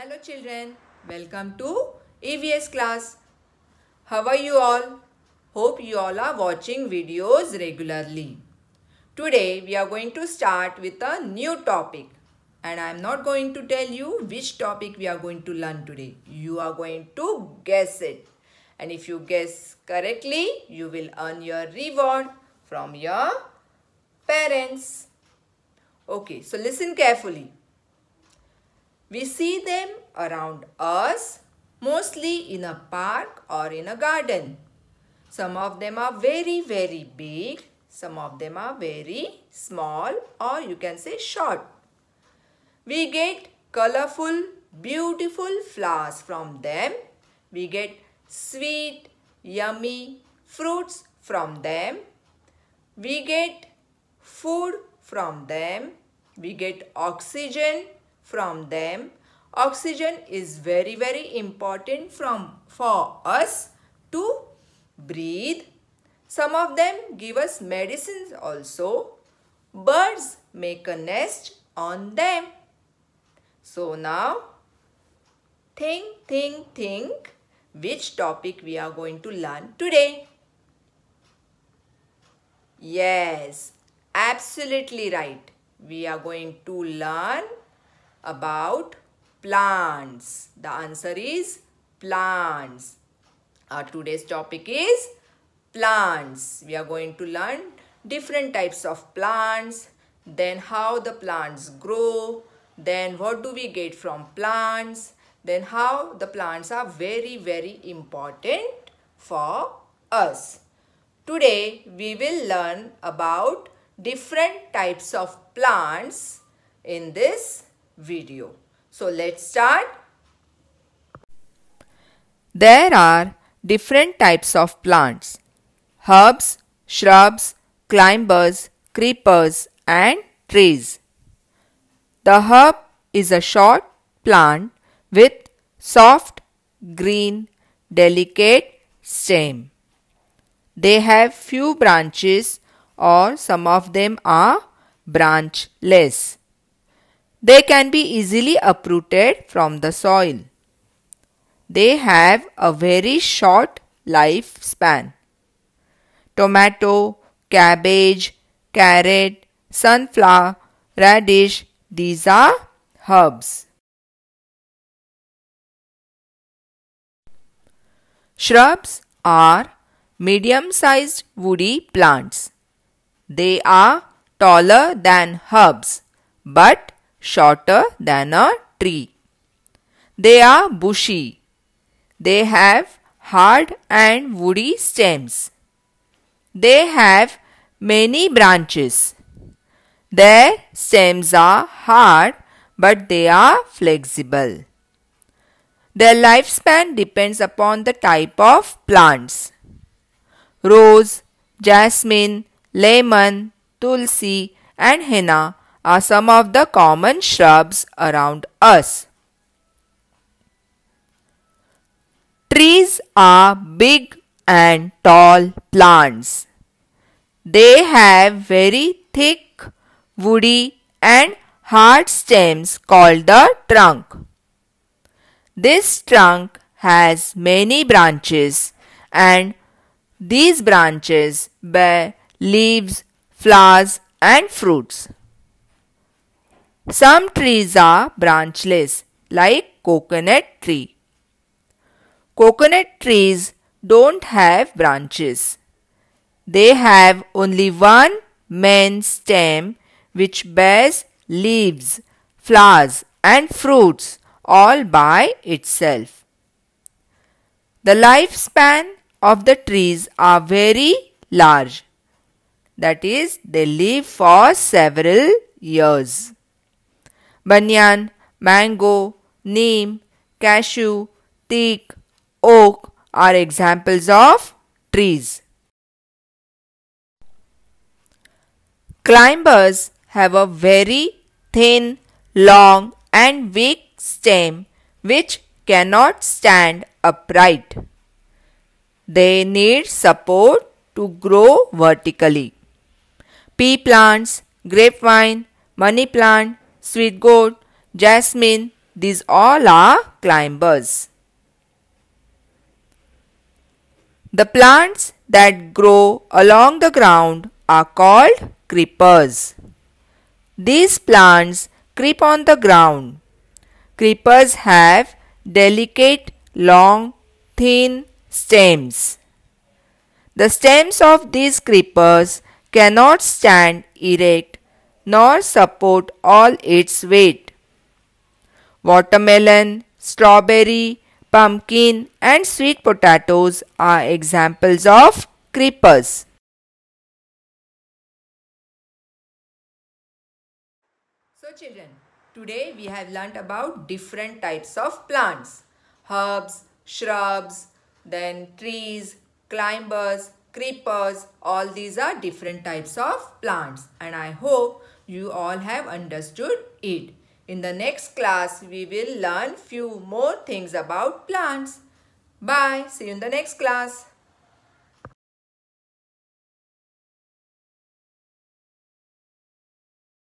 Hello children, welcome to EVS class. How are you all? Hope you all are watching videos regularly. Today we are going to start with a new topic and I am not going to tell you which topic we are going to learn today. You are going to guess it and if you guess correctly you will earn your reward from your parents. Okay, so listen carefully. We see them around us, mostly in a park or in a garden. Some of them are very, very big. Some of them are very small or you can say short. We get colorful, beautiful flowers from them. We get sweet, yummy fruits from them. We get food from them. We get oxygen from them. Oxygen is very very important from for us to breathe. Some of them give us medicines also. Birds make a nest on them. So now think, think, think which topic we are going to learn today. Yes, absolutely right. We are going to learn about plants. The answer is plants. Our today's topic is plants. We are going to learn different types of plants, then how the plants grow, then what do we get from plants, then how the plants are very, very important for us. Today, we will learn about different types of plants in this video. So let's start. There are different types of plants. Herbs, shrubs, climbers, creepers and trees. The herb is a short plant with soft, green, delicate stem. They have few branches or some of them are branchless. They can be easily uprooted from the soil. They have a very short life span. Tomato, cabbage, carrot, sunflower, radish, these are herbs. Shrubs are medium-sized woody plants. They are taller than herbs but shorter than a tree. They are bushy. They have hard and woody stems. They have many branches. Their stems are hard but they are flexible. Their lifespan depends upon the type of plants. Rose, jasmine, lemon, tulsi and henna are some of the common shrubs around us. Trees are big and tall plants. They have very thick, woody and hard stems called the trunk. This trunk has many branches and these branches bear leaves, flowers and fruits. Some trees are branchless like coconut tree. Coconut trees don't have branches. They have only one main stem which bears leaves, flowers and fruits all by itself. The lifespan of the trees are very large. That is, they live for several years banyan, mango, neem, cashew, teak, oak are examples of trees. Climbers have a very thin, long and weak stem which cannot stand upright. They need support to grow vertically. Pea plants, grapevine, money plant, sweet gourd, jasmine, these all are climbers. The plants that grow along the ground are called creepers. These plants creep on the ground. Creepers have delicate, long, thin stems. The stems of these creepers cannot stand erect nor support all its weight. Watermelon, strawberry, pumpkin and sweet potatoes are examples of creepers. So children, today we have learnt about different types of plants, herbs, shrubs, then trees, climbers, creepers. All these are different types of plants and I hope you all have understood it. In the next class, we will learn few more things about plants. Bye. See you in the next class.